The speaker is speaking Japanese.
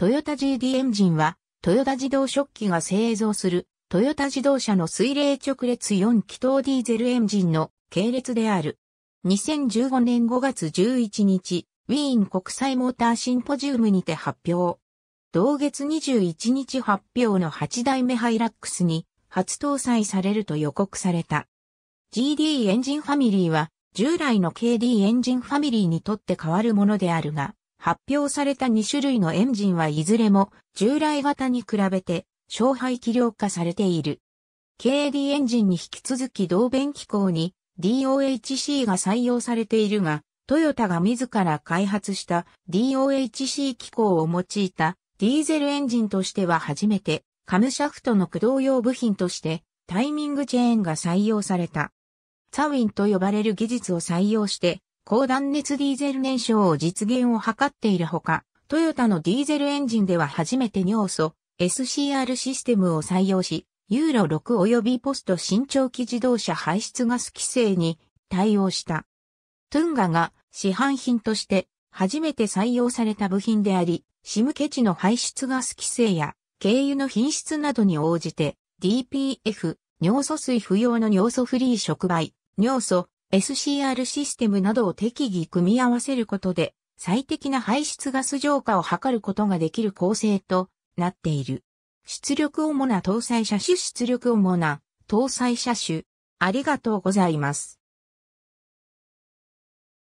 トヨタ GD エンジンは、トヨタ自動食器が製造する、トヨタ自動車の水冷直列4気筒ディーゼルエンジンの系列である。2015年5月11日、ウィーン国際モーターシンポジウムにて発表。同月21日発表の8代目ハイラックスに初搭載されると予告された。GD エンジンファミリーは従来の KD エンジンファミリーにとって変わるものであるが、発表された2種類のエンジンはいずれも従来型に比べて小排気量化されている。k d エンジンに引き続き同弁機構に DOHC が採用されているが、トヨタが自ら開発した DOHC 機構を用いたディーゼルエンジンとしては初めてカムシャフトの駆動用部品としてタイミングチェーンが採用された。サウィンと呼ばれる技術を採用して高断熱ディーゼル燃焼を実現を図っているほか、トヨタのディーゼルエンジンでは初めて尿素 SCR システムを採用し、ユーロ6及びポスト新長期自動車排出ガス規制に対応した。トゥンガが市販品として初めて採用された部品であり、シムケチの排出ガス規制や軽油の品質などに応じて DPF、尿素水不要の尿素フリー触媒、尿素 SCR システムなどを適宜組み合わせることで、最適な排出ガス浄化を図ることができる構成となっている。出力主な搭載車種出力主な搭載車種。ありがとうございます。